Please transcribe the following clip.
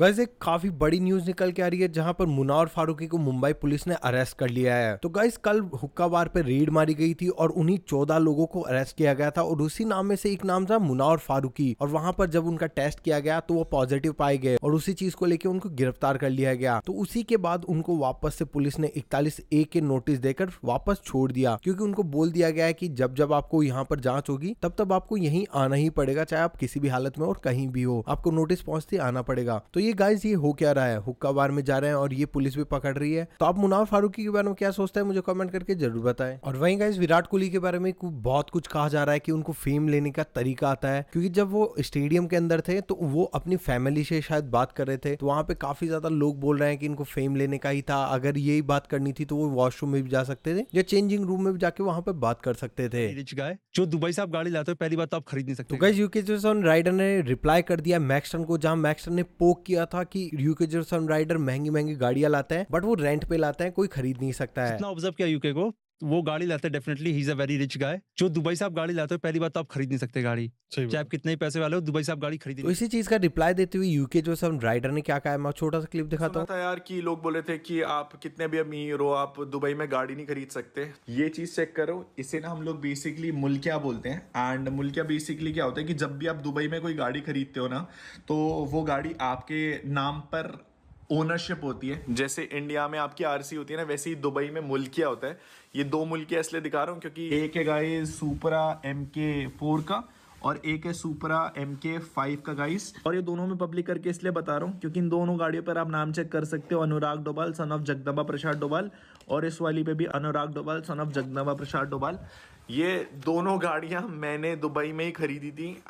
गज एक काफी बड़ी न्यूज निकल के आ रही है जहां पर मुना और फारूकी को मुंबई पुलिस ने अरेस्ट कर लिया है तो गैस कल हुक्का बार पे रेड मारी गई थी और उन्हीं चौदह लोगों को अरेस्ट किया गया था और उसी नाम में से एक नाम था मुना और फारूकी और वहां पर जब उनका टेस्ट किया गया तो वो पॉजिटिव पाए गए और उसी चीज को लेकर उनको गिरफ्तार कर लिया गया तो उसी के बाद उनको वापस से पुलिस ने इकतालीस ए के नोटिस देकर वापस छोड़ दिया क्योंकि उनको बोल दिया गया है कि जब जब आपको यहाँ पर जांच होगी तब तब आपको यही आना ही पड़ेगा चाहे आप किसी भी हालत में और कहीं भी हो आपको नोटिस पहुंचते आना पड़ेगा तो ये ये गाइस ये हो क्या रहा है हुक्का बार में जा रहे हैं और ये पुलिस भी पकड़ रही है तो आप मुनाव फारूकी के बारे में क्या सोचते हैं मुझे कमेंट करके जरूर बताएं और वहीं गाइज विराट कोहली के बारे में बहुत कुछ कहा जा रहा है कि उनको फेम लेने का तरीका आता है क्योंकि जब वो स्टेडियम के अंदर थे तो वो अपनी फैमिली से शायद बात कर रहे थे तो वहाँ पे काफी ज्यादा लोग बोल रहे हैं कि इनको फेम लेने का ही था अगर यही बात करनी थी तो वो वॉशरूम में भी जा सकते थे या चेंजिंग रूम में भी जाके वहाँ पे बात कर सकते थे जो दुबई से आप गाड़ी लाते हो पहली बात तो आप खरीद नहीं सकते तो यूके राइडर ने रिप्लाई कर दिया मैक्सटन को जहां मैक्सटन ने पोक किया किया था कि यूके जो सनराइडर महंगी महंगी गाड़ियां लाते हैं बट वो रेंट पे लाते हैं कोई खरीद नहीं सकता है ऑब्जर्व किया यूके को वो गाड़ी लाते डेफिनेटली ही is a very rich guy जो दुबई से आप गाड़ी लाते हो पहली बात तो आप खरीद नहीं सकते गाड़ी चाहे आप कितने पैसे वाले हो दुबई से आप गाड़ी खरीद तो इसी चीज का रिप्लाई देते हुए यूके जो सब राइडर ने क्या कहा मैं छोटा सा क्लिप दिखाता हूँ यार कि लोग बोले थे कि आप कितने भी अमीर हो आप दुबई में गाड़ी नहीं खरीद सकते ये चीज चेक करो इसे ना हम लोग बेसिकली मुल्किया बोलते हैं एंड मुल्किया बेसिकली क्या होता है कि जब भी आप दुबई में कोई गाड़ी खरीदते हो ना तो वो गाड़ी आपके नाम पर ओनरशिप होती है जैसे इंडिया में आपकी आरसी होती है ना वैसे ही दुबई में मुल्किया होता है ये दो मुल्किया इसलिए दिखा रहा हूँ क्योंकि एक है guys Supra M K four का और एक है सुपरा एम के फाइव का गाइस और ये दोनों में पब्लिक करके इसलिए बता रहा हूँ क्योंकि इन दोनों गाड़ियों पर आप नाम चेक कर सकते हो अनुराग डोभाल सन ऑफ जगदम्बा प्रसाद डोभाल और इस वाली पे भी अनुराग डोभाल सन ऑफ जगदम्बा प्रसाद डोभाल ये दोनों गाड़ियाँ मैंने दुबई में ही खरीदी थी